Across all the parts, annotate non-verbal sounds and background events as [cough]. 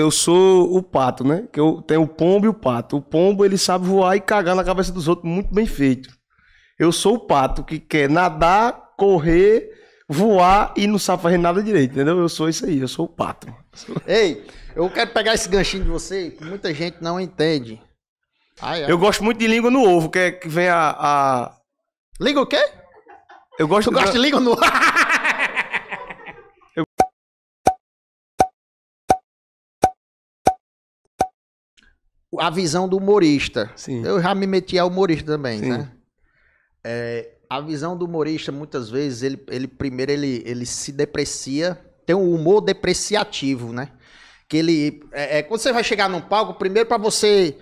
eu sou o pato, né? Que eu tenho o pombo e o pato. O pombo ele sabe voar e cagar na cabeça dos outros, muito bem feito. Eu sou o pato que quer nadar, correr, voar e não sabe fazer nada direito, entendeu? Eu sou isso aí, eu sou o pato. Ei, eu quero pegar esse ganchinho de você, que muita gente não entende. Ai, ai. Eu gosto muito de língua no ovo, que, é, que vem a, a... Língua o quê? Eu gosto. Tu gosta de língua no ovo? [laughs] a visão do humorista. Sim. Eu já me meti a humorista também, Sim. né? É, a visão do humorista, muitas vezes, ele, ele primeiro ele, ele se deprecia, tem um humor depreciativo, né? Que ele. É, é quando você vai chegar num palco, primeiro para você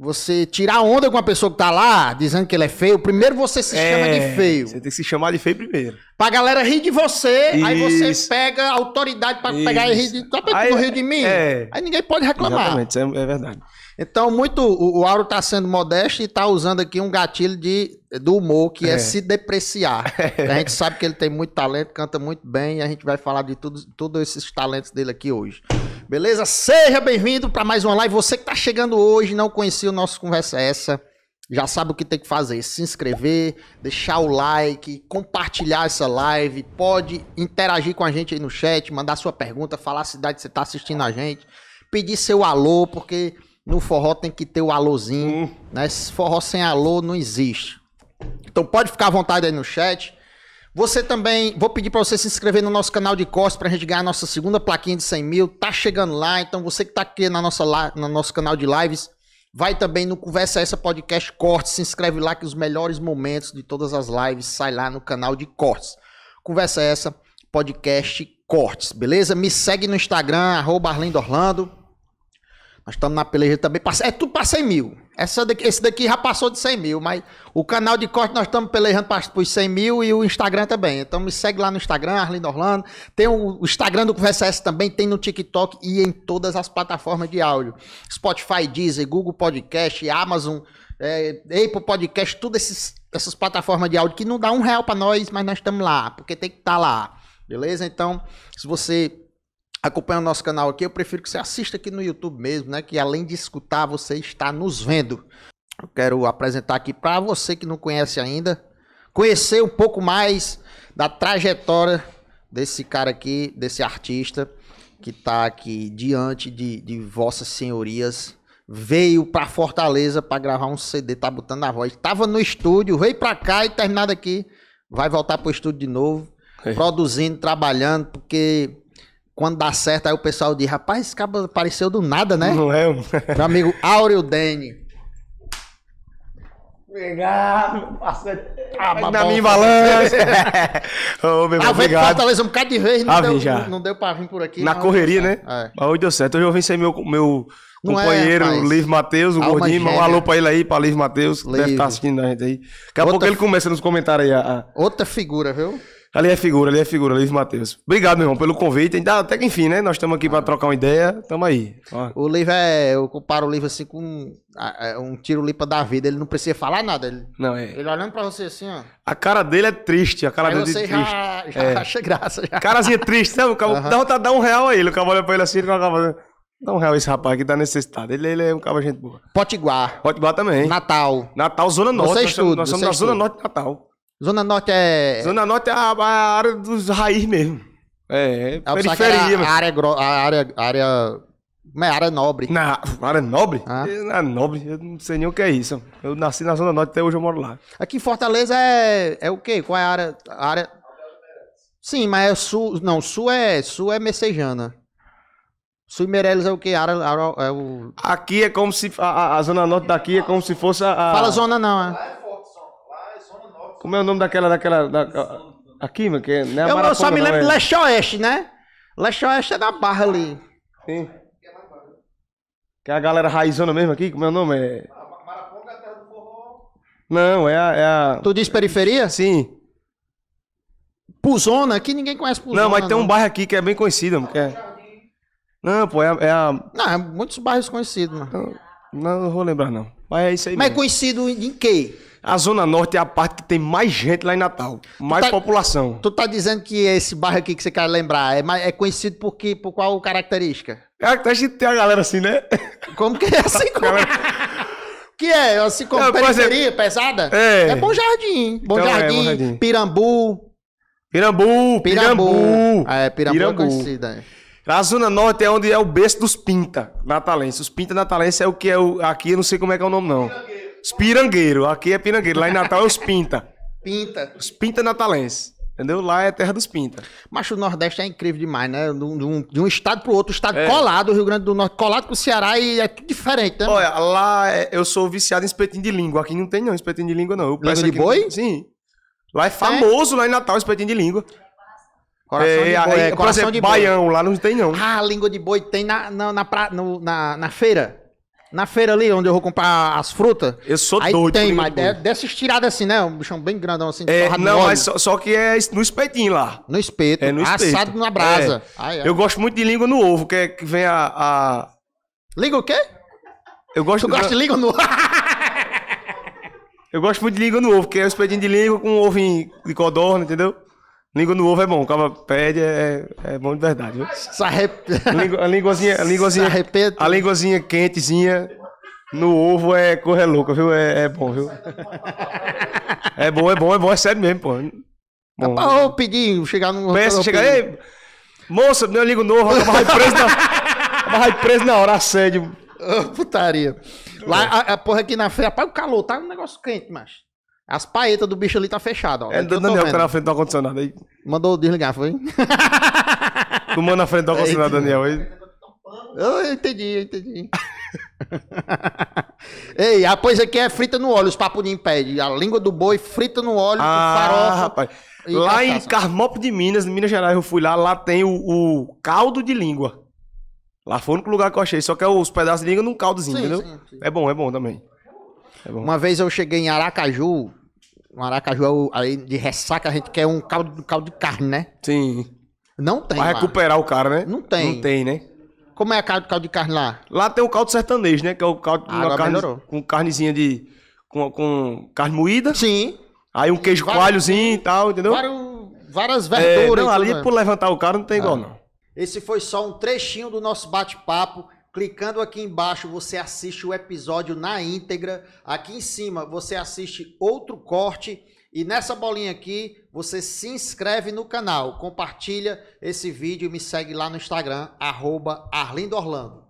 você tirar onda com a pessoa que tá lá, dizendo que ele é feio, primeiro você se é, chama de é, feio. Você tem que se chamar de feio primeiro. Pra galera rir de você, Isso. aí você pega autoridade pra Isso. pegar e rir de. Tá rir de é, mim? É. Aí ninguém pode reclamar. Exatamente, isso é, é verdade. Então, muito. O, o Auro está sendo modesto e está usando aqui um gatilho de, do humor, que é, é se depreciar. [laughs] É. A gente sabe que ele tem muito talento, canta muito bem, e a gente vai falar de tudo, todos esses talentos dele aqui hoje. Beleza? Seja bem-vindo para mais uma live. Você que está chegando hoje, não conhecia o nosso Conversa é Essa, já sabe o que tem que fazer: se inscrever, deixar o like, compartilhar essa live. Pode interagir com a gente aí no chat, mandar sua pergunta, falar a cidade que você está assistindo a gente, pedir seu alô, porque no forró tem que ter o alôzinho, hum. né? Esse forró sem alô não existe. Então pode ficar à vontade aí no chat. Você também, vou pedir para você se inscrever no nosso canal de cortes para a gente ganhar a nossa segunda plaquinha de 100 mil. Tá chegando lá, então você que tá aqui na nossa, no nosso canal de lives, vai também no Conversa Essa Podcast Cortes. Se inscreve lá que os melhores momentos de todas as lives sai lá no canal de cortes. Conversa Essa Podcast Cortes, beleza? Me segue no Instagram, arroba Orlando. Nós estamos na peleja também. É tudo para 100 mil. Essa daqui, esse daqui já passou de 100 mil, mas o canal de corte nós estamos pelejando para os 100 mil e o Instagram também. Então me segue lá no Instagram, Arlindo Orlando. Tem o Instagram do Conversa também, tem no TikTok e em todas as plataformas de áudio. Spotify, Deezer, Google Podcast, Amazon, é, Apple Podcast, todas essas plataformas de áudio que não dá um real para nós, mas nós estamos lá, porque tem que estar tá lá. Beleza? Então, se você acompanha o nosso canal aqui, eu prefiro que você assista aqui no YouTube mesmo, né? Que além de escutar, você está nos vendo. Eu quero apresentar aqui para você que não conhece ainda, conhecer um pouco mais da trajetória desse cara aqui, desse artista que está aqui diante de, de vossas senhorias. Veio para Fortaleza para gravar um CD, tá botando a voz. Tava no estúdio, veio para cá e terminado aqui, vai voltar pro estúdio de novo, é. produzindo, trabalhando, porque quando dá certo, aí o pessoal diz, rapaz, esse cabo apareceu do nada, né? Não é? Meu amigo Áureo Dene. Obrigado, parceiro. Ah, mas na minha balança. [laughs] Ô, meu ah, irmão, obrigado. Talvez um bocado de vez, não, ah, deu, já. não deu pra vir por aqui. Na não, correria, né? É. Mas hoje deu certo. Hoje eu venci meu, meu é, companheiro, é, Liv Matheus, o gordinho. Um alô pra ele aí, pra Liv Matheus. Deve estar tá assistindo a gente aí. Daqui a Outra pouco ele começa nos comentários aí. A... Outra figura, viu? Ali é figura, ali é figura, Luiz Matheus. Obrigado, meu irmão, pelo convite. Ainda, até que enfim, né? Nós estamos aqui para trocar uma ideia. Tamo aí. O livro é. Eu comparo o livro assim com um, tiro limpa da vida. Ele não precisa falar nada. Ele, não, é. Ele olhando para você assim, ó. A cara dele é triste. A cara aí dele é você é triste. Já, já é. acha graça. Já. Carazinha triste, sabe? Né? O cabo uhum. dá, um real aí. O cabo olha pra ele assim e acaba. Dá um real esse rapaz que dá necessitado. Ele, ele é um cabo gente boa. Potiguar. Potiguar também. Natal. Natal, Zona Norte. Você estuda, nós, estamos, nós somos da Zona Norte de Natal. Zona Norte é. Zona Norte é a, a área dos raiz mesmo. É, é, é periferia. A área, gro... a área, área. Como é? Área nobre. Na área nobre? Ah. É, na nobre, eu não sei nem o que é isso. Eu nasci na Zona Norte, até hoje eu moro lá. Aqui em Fortaleza é, é o quê? Qual é a área? A área... Sim, mas é sul. Não, sul é, sul é messejana. Sul e Meireles é o quê? Área, área, é o... Aqui é como se. A, a, Zona Norte daqui é como se fosse a. a... Fala zona, não, é. Como é o nome daquela. daquela da, aqui, meu, que é, né, eu, só me lembro é. de Leste Oeste, né? Leste Oeste é da barra ali. Sim. Que é a galera raizona mesmo aqui, como é o nome? É... Maraponga é a terra do forró. Não, é a, é Tu diz periferia? Sim. Puzona, aqui ninguém conhece Puzona. Não, mas tem um bairro aqui que é bem conhecido. Que é... Não, pô, é, é a. Não, é muitos bairros conhecidos, mano. Não, não vou lembrar, não. Mas é isso aí. Mas é mesmo. conhecido em quê? a Zona Norte é a parte que tem mais gente lá em Natal, mais tu tá, população. Tu tá dizendo que esse bairro aqui que você quer lembrar é, mais, é conhecido por, que, por qual característica? Característica é, tem a galera assim, né? Como que é assim? Como... [laughs] que é? Assim como é, periferia, é... pesada? É. É Bom Jardim. Bom, então, Jardim, é, bom Jardim, Pirambu. Pirambu, Pirambu. Pirambu. É, Pirambu, é Pirambu. é conhecida. A Zona Norte é onde é o berço dos Pinta Natalense. Os Pinta Natalense é o que é o, aqui, eu não sei como é que é o nome não. Os pirangueiro. Aqui é pirangueiro. Lá em Natal é os pinta. Pinta. Os pinta natalenses. Entendeu? Lá é a terra dos Pinta. Mas o Nordeste é incrível demais, né? De um, de um estado pro outro, o estado é. colado, o Rio Grande do Norte colado com o Ceará e é tudo diferente, né? Olha, lá é, eu sou viciado em espetinho de língua. Aqui não tem não espetinho de língua, não. Eu língua de boi? Sim. Lá é famoso, é. lá em Natal, espetinho de língua. Coração é, de boi, é, coração exemplo, de boi. Baião, lá não tem não. Ah, língua de boi tem na, na, na, pra, no, na, na feira. Na feira ali, onde eu vou comprar as frutas. Eu sou aí doido. tem, né, mas de, dessas tiradas assim, né? Um bichão bem grandão assim. É, não, mas só, só, que é no espetinho lá. No espeto. É no espeto. Assado na brasa. É. Ai, ai. Eu gosto muito de língua no ovo, que, é, que vem a, a... Língua o quê? Eu gosto... Tu gosta de língua no ovo? [laughs] eu gosto muito de língua no ovo, que é o espetinho de língua com ovo de codorna, entendeu? Língua no ovo é bom, o cara pede, é, é bom de verdade. Viu? Arrep... Língua, a linguazinha, a linguazinha, [laughs] a linguazinha quentezinha no ovo é correr louca, viu? É, é, bom, viu? [laughs] É bom, é bom, é bom, é sério mesmo, pô. Tá bom, Dá pra pedir, chegar no. Peça, chegar, ei, moça, meu liga novo, eu tava preso na. preso na hora, assédio. putaria. Lá, a, a porra aqui na feira, apaga o calor tá um negócio quente, macho. As paetas do bicho ali tá fechada, ó. É, do é Daniel que tá na frente do ar-condicionado aí. Mandou desligar, foi? [laughs] Tu manda na frente do ar-condicionado, Daniel. Aí. Eu entendi, eu entendi. [laughs] Ei, a coisa aqui é frita no óleo, os papudim pede. A língua do boi frita no óleo, ah, com farofa. rapaz. Lá em Carmópolis de Minas, em Minas Gerais, eu fui lá, lá tem o, o caldo de língua. Lá foi o único lugar que eu achei, só que é os pedaços de língua num caldozinho, Sim, entendeu? sim, sim. É bom, é bom também. É bom. Uma vez eu cheguei em Aracaju, é o Aracaju aí de ressaca, a gente quer um caldo, caldo de carne, né? Sim. Não tem. Pra lá. recuperar o cara, né? Não tem. Não tem, né? Como é a caldo, caldo de carne lá? Lá tem o caldo sertanejo, né? Que é o caldo ah, carne, com carnezinha de. Com, com carne moída. Sim. Aí um queijo várias, coalhozinho e tal, entendeu? várias é, verduras. É, não, ali né? por levantar o cara não tem ah. igual, não. Esse foi só um trechinho do nosso bate-papo Clicando aqui embaixo, você assiste o episódio na íntegra. Aqui em cima, você assiste outro corte. E nessa bolinha aqui, você se inscreve no canal, compartilha esse vídeo e me segue lá no Instagram, arroba Arlindo Orlando.